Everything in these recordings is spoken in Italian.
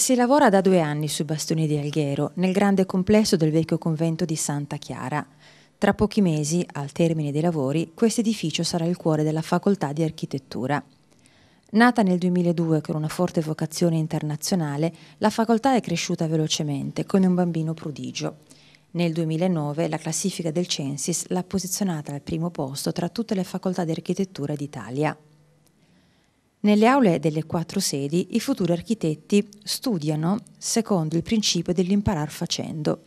Si lavora da due anni sui bastoni di Alghero, nel grande complesso del vecchio convento di Santa Chiara. Tra pochi mesi, al termine dei lavori, questo edificio sarà il cuore della facoltà di architettura. Nata nel 2002 con una forte vocazione internazionale, la facoltà è cresciuta velocemente, come un bambino prodigio. Nel 2009 la classifica del Censis l'ha posizionata al primo posto tra tutte le facoltà di architettura d'Italia. Nelle aule delle quattro sedi i futuri architetti studiano secondo il principio dell'imparar facendo,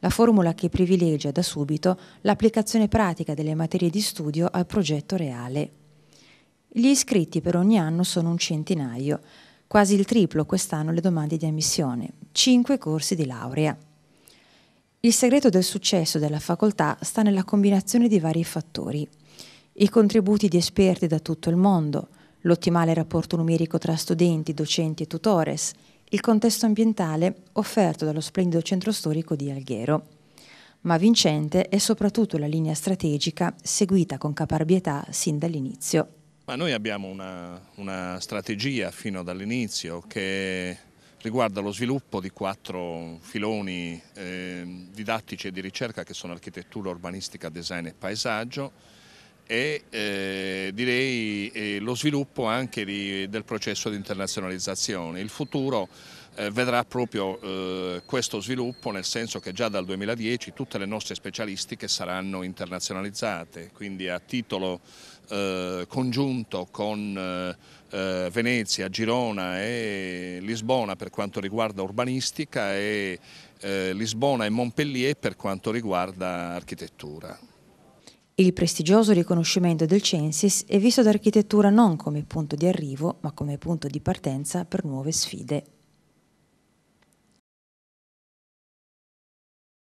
la formula che privilegia da subito l'applicazione pratica delle materie di studio al progetto reale. Gli iscritti per ogni anno sono un centinaio, quasi il triplo quest'anno le domande di ammissione, cinque corsi di laurea. Il segreto del successo della facoltà sta nella combinazione di vari fattori. I contributi di esperti da tutto il mondo, l'ottimale rapporto numerico tra studenti, docenti e tutores, il contesto ambientale offerto dallo splendido centro storico di Alghero. Ma vincente è soprattutto la linea strategica seguita con caparbietà sin dall'inizio. Ma noi abbiamo una, una strategia fino dall'inizio che riguarda lo sviluppo di quattro filoni eh, didattici e di ricerca che sono architettura, urbanistica, design e paesaggio, e eh, direi eh, lo sviluppo anche di, del processo di internazionalizzazione. Il futuro eh, vedrà proprio eh, questo sviluppo nel senso che già dal 2010 tutte le nostre specialistiche saranno internazionalizzate, quindi a titolo eh, congiunto con eh, Venezia, Girona e Lisbona per quanto riguarda urbanistica e Lisbona e Montpellier per quanto riguarda architettura. Il prestigioso riconoscimento del Censis è visto d'architettura non come punto di arrivo, ma come punto di partenza per nuove sfide